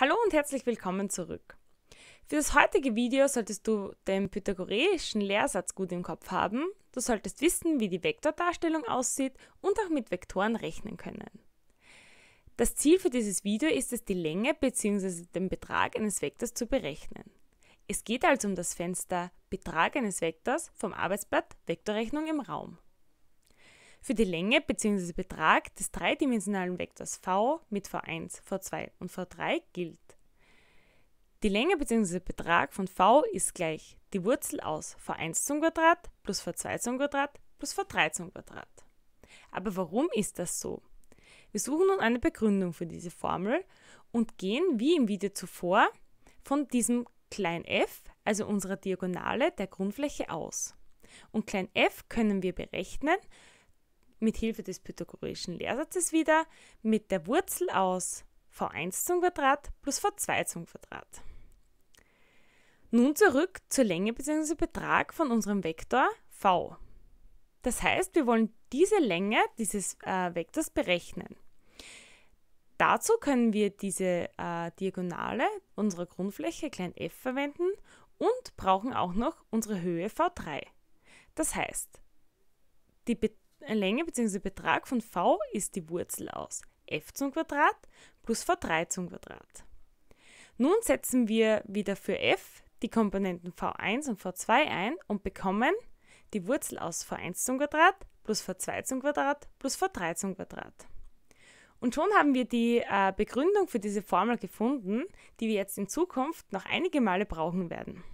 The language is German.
Hallo und herzlich willkommen zurück. Für das heutige Video solltest du den pythagoreischen Lehrsatz gut im Kopf haben, du solltest wissen, wie die Vektordarstellung aussieht und auch mit Vektoren rechnen können. Das Ziel für dieses Video ist es, die Länge bzw. den Betrag eines Vektors zu berechnen. Es geht also um das Fenster Betrag eines Vektors vom Arbeitsblatt Vektorrechnung im Raum für die Länge bzw. Betrag des dreidimensionalen Vektors v mit v1, v2 und v3 gilt. Die Länge bzw. Betrag von v ist gleich die Wurzel aus v1 zum Quadrat plus v2 zum Quadrat plus v3 zum Quadrat. Aber warum ist das so? Wir suchen nun eine Begründung für diese Formel und gehen wie im Video zuvor von diesem klein f, also unserer Diagonale der Grundfläche aus. Und klein f können wir berechnen mit Hilfe des pythagoreischen Lehrsatzes wieder mit der Wurzel aus v1 zum Quadrat plus v2 zum Quadrat. Nun zurück zur Länge bzw. Betrag von unserem Vektor v. Das heißt, wir wollen diese Länge dieses äh, Vektors berechnen. Dazu können wir diese äh, Diagonale unserer Grundfläche klein f verwenden und brauchen auch noch unsere Höhe v3. Das heißt, die Betrag Länge bzw. Betrag von v ist die Wurzel aus f zum Quadrat plus v3 zum Quadrat. Nun setzen wir wieder für f die Komponenten v1 und v2 ein und bekommen die Wurzel aus v1 zum Quadrat plus v2 zum Quadrat plus v3 zum Quadrat. Und schon haben wir die äh, Begründung für diese Formel gefunden, die wir jetzt in Zukunft noch einige Male brauchen werden.